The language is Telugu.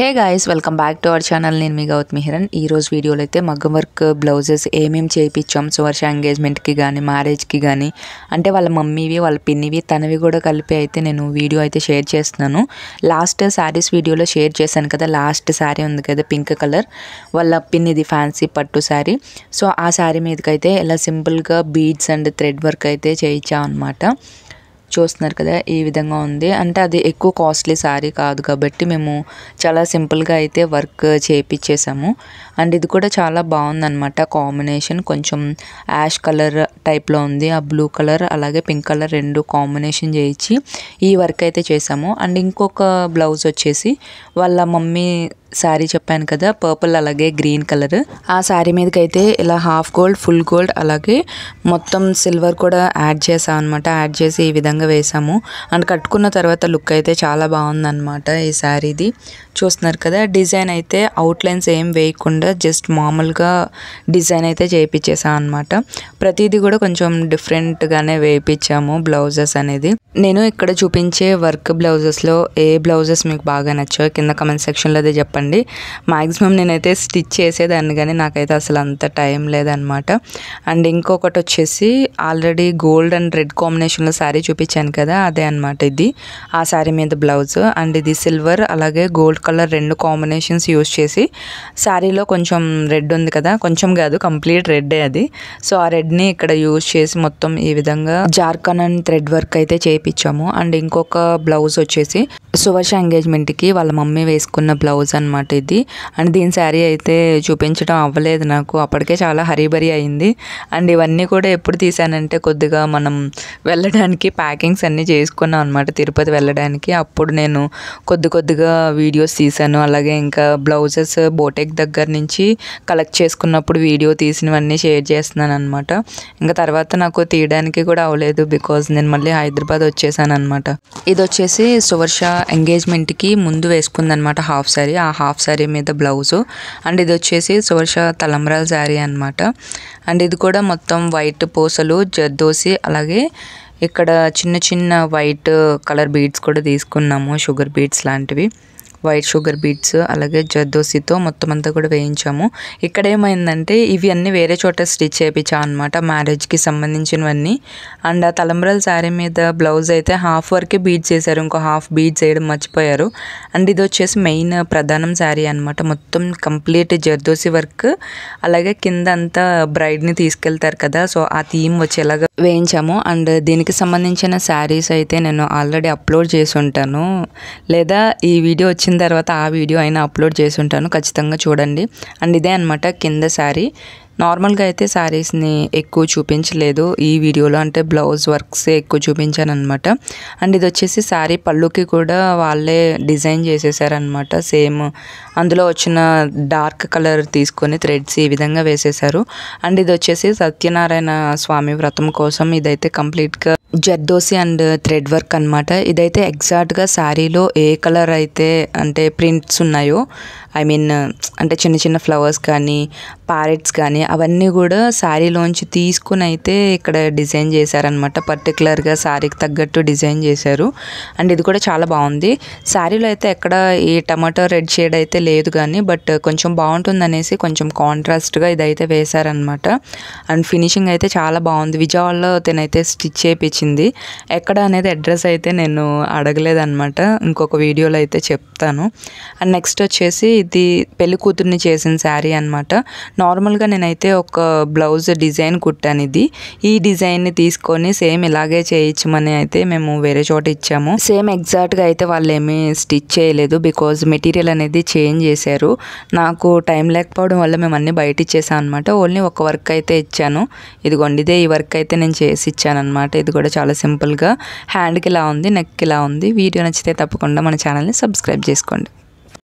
hey guys welcome back to our channel నేను మీ గౌత్ మిహిరన్ ఈరోజు వీడియోలో అయితే మగ్గం వర్క్ బ్లౌజెస్ ఏమేమి చేయించాం సో వర్ష ఎంగేజ్మెంట్కి కానీ మ్యారేజ్కి కానీ అంటే వాళ్ళ మమ్మీవి వాళ్ళ పిన్నివి తనవి కూడా కలిపి అయితే నేను వీడియో అయితే షేర్ చేస్తున్నాను లాస్ట్ శారీస్ వీడియోలో షేర్ చేశాను కదా లాస్ట్ శారీ ఉంది కదా పింక్ కలర్ వాళ్ళ పిన్నిది ఫ్యాన్సీ పట్టు శారీ సో ఆ శారీ మీదకైతే ఇలా సింపుల్గా బీడ్స్ అండ్ థ్రెడ్ వర్క్ అయితే చేయించాం అనమాట చూస్తున్నారు కదా ఈ విధంగా ఉంది అంటే అది ఎక్కువ కాస్ట్లీ శారీ కాదు కాబట్టి మేము చాలా సింపుల్గా అయితే వర్క్ చేయించేసాము అండ్ ఇది కూడా చాలా బాగుందన్నమాట కాంబినేషన్ కొంచెం యాష్ కలర్ టైప్లో ఉంది ఆ బ్లూ కలర్ అలాగే పింక్ కలర్ రెండు కాంబినేషన్ చేయించి ఈ వర్క్ అయితే చేసాము అండ్ ఇంకొక బ్లౌజ్ వచ్చేసి వాళ్ళ మమ్మీ శారీ చెప్పాను కదా పర్పుల్ అలాగే గ్రీన్ కలర్ ఆ శారీ మీదకైతే ఇలా హాఫ్ గోల్డ్ ఫుల్ గోల్డ్ అలాగే మొత్తం సిల్వర్ కూడా యాడ్ చేసాం అనమాట యాడ్ చేసి ఈ విధంగా వేసాము అండ్ కట్టుకున్న తర్వాత లుక్ అయితే చాలా బాగుందన్నమాట ఈ శారీది చూస్తున్నారు కదా డిజైన్ అయితే అవుట్ లైన్స్ ఏం వేయకుండా జస్ట్ మామూలుగా డిజైన్ అయితే చేయించేసాం అనమాట ప్రతిదీ కూడా కొంచెం డిఫరెంట్గానే వేయించాము బ్లౌజెస్ అనేది నేను ఇక్కడ చూపించే వర్క్ బ్లౌజెస్లో ఏ బ్లౌజెస్ మీకు బాగా నచ్చాయో కింద కమెంట్ సెక్షన్లో అదే చెప్పండి చెప్పండి మ్యాక్సిమం నేనైతే స్టిచ్ చేసేదాన్ని కానీ నాకైతే అసలు అంత టైం లేదనమాట అండ్ ఇంకొకటి వచ్చేసి ఆల్రెడీ గోల్డ్ అండ్ రెడ్ కాంబినేషన్లో శారీ చూపించాను కదా అదే అనమాట ఇది ఆ శారీ మీద బ్లౌజ్ అండ్ ఇది సిల్వర్ అలాగే గోల్డ్ కలర్ రెండు కాంబినేషన్స్ యూస్ చేసి శారీలో కొంచెం రెడ్ ఉంది కదా కొంచెం కాదు కంప్లీట్ రెడ్డే అది సో ఆ రెడ్ని ఇక్కడ యూజ్ చేసి మొత్తం ఈ విధంగా జార్ఖండ్ అండ్ థ్రెడ్ వర్క్ అయితే చేయించాము అండ్ ఇంకొక బ్లౌజ్ వచ్చేసి సువర్ష ఎంగేజ్మెంట్కి వాళ్ళ మమ్మీ వేసుకున్న బ్లౌజ్ అనమాట అనమాట ఇది అండ్ దీని శారీ అయితే చూపించడం అవ్వలేదు నాకు అప్పటికే చాలా హరీబరి అయింది అండ్ ఇవన్నీ కూడా ఎప్పుడు తీసానంటే కొద్దిగా మనం వెళ్ళడానికి ప్యాకింగ్స్ అన్నీ చేసుకున్నాం అనమాట తిరుపతి వెళ్ళడానికి అప్పుడు నేను కొద్ది కొద్దిగా వీడియోస్ తీశాను అలాగే ఇంకా బ్లౌజెస్ బోటెక్ దగ్గర నుంచి కలెక్ట్ చేసుకున్నప్పుడు వీడియో తీసినవన్నీ షేర్ చేస్తున్నాను అనమాట ఇంకా తర్వాత నాకు తీయడానికి కూడా అవ్వలేదు బికాజ్ నేను మళ్ళీ హైదరాబాద్ వచ్చేసాను అనమాట ఇది వచ్చేసి సువర్ష ఎంగేజ్మెంట్కి ముందు వేసుకుందనమాట హాఫ్ శారీ ఆ హాఫ్ శారీ మీద బ్లౌజు అండ్ ఇది వచ్చేసి సోర్ష తలంబ్రాల శారీ అనమాట అండ్ ఇది కూడా మొత్తం వైట్ పూసలు జర్దోసి అలాగే ఇక్కడ చిన్న చిన్న వైట్ కలర్ బీడ్స్ కూడా తీసుకున్నాము షుగర్ బీడ్స్ లాంటివి వైట్ షుగర్ బీట్స్ అలాగే జర్దోసితో మొత్తం అంతా కూడా వేయించాము ఇక్కడ ఏమైందంటే ఇవి అన్నీ వేరే చోట స్టిచ్ చేయించాం అనమాట మ్యారేజ్కి సంబంధించినవన్నీ అండ్ ఆ తలంబ్రాల శారీ మీద బ్లౌజ్ అయితే హాఫ్ వరకే బీట్స్ వేసారు ఇంకో హాఫ్ బీట్స్ వేయడం మర్చిపోయారు అండ్ ఇది వచ్చేసి మెయిన్ ప్రధానం శారీ అనమాట మొత్తం కంప్లీట్ జర్దోసి వర్క్ అలాగే కింద అంతా బ్రైడ్ని తీసుకెళ్తారు కదా సో ఆ థీమ్ వచ్చేలాగా వేయించాము అండ్ దీనికి సంబంధించిన శారీస్ అయితే నేను ఆల్రెడీ అప్లోడ్ చేసి ఉంటాను లేదా ఈ వీడియో వచ్చిన తర్వాత ఆ వీడియో అయినా అప్లోడ్ చేసి ఉంటాను ఖచ్చితంగా చూడండి అండ్ ఇదే అనమాట కింద శారీ నార్మల్గా అయితే శారీస్ని ఎక్కువ చూపించలేదు ఈ వీడియోలో అంటే బ్లౌజ్ వర్క్సే ఎక్కువ చూపించాను అనమాట అండ్ ఇది వచ్చేసి శారీ పళ్ళుకి కూడా వాళ్ళే డిజైన్ చేసేసారనమాట సేమ్ అందులో వచ్చిన డార్క్ కలర్ తీసుకొని థ్రెడ్స్ ఈ విధంగా వేసేసారు అండ్ ఇది వచ్చేసి సత్యనారాయణ స్వామి వ్రతం కోసం ఇదైతే కంప్లీట్గా జర్దోసి అండ్ థ్రెడ్ వర్క్ అనమాట ఇదైతే ఎగ్జాక్ట్గా శారీలో ఏ కలర్ అయితే అంటే ప్రింట్స్ ఉన్నాయో ఐ మీన్ uh, అంటే చిన్న చిన్న ఫ్లవర్స్ కానీ ప్యారెట్స్ కానీ అవన్నీ కూడా శారీలోంచి తీసుకుని అయితే ఇక్కడ డిజైన్ చేశారనమాట పర్టికులర్గా శారీకి తగ్గట్టు డిజైన్ చేశారు అండ్ ఇది కూడా చాలా బాగుంది శారీలో అయితే ఎక్కడ ఈ టమాటో రెడ్ షేడ్ అయితే లేదు కానీ బట్ కొంచెం బాగుంటుంది అనేసి కొంచెం కాంట్రాస్ట్గా ఇదైతే వేశారనమాట అండ్ ఫినిషింగ్ అయితే చాలా బాగుంది విజయవాడలో తినైతే స్టిచ్ చేయించింది ఎక్కడ అనేది అడ్రస్ అయితే నేను అడగలేదన్నమాట ఇంకొక వీడియోలో అయితే చెప్తాను అండ్ నెక్స్ట్ వచ్చేసి ఇది పెళ్లి కూతుర్ని చేసిన శారీ అనమాట నార్మల్గా నేనైతే ఒక బ్లౌజ్ డిజైన్ కుట్టాను ఇది ఈ డిజైన్ని తీసుకొని సేమ్ ఇలాగే చేయించమని అయితే మేము వేరే చోట ఇచ్చాము సేమ్ ఎగ్జాక్ట్గా అయితే వాళ్ళు ఏమీ స్టిచ్ చేయలేదు బికాజ్ మెటీరియల్ అనేది చేంజ్ చేశారు నాకు టైం లేకపోవడం వల్ల మేము అన్నీ బయట ఇచ్చేసాం అనమాట ఓన్లీ ఒక వర్క్ అయితే ఇచ్చాను ఇదిగోండి ఇదే ఈ వర్క్ అయితే నేను చేసి ఇచ్చాను అనమాట ఇది కూడా చాలా సింపుల్గా హ్యాండ్కి ఇలా ఉంది నెక్కి ఇలా ఉంది వీడియో నచ్చితే తప్పకుండా మన ఛానల్ని సబ్స్క్రైబ్ చేసుకోండి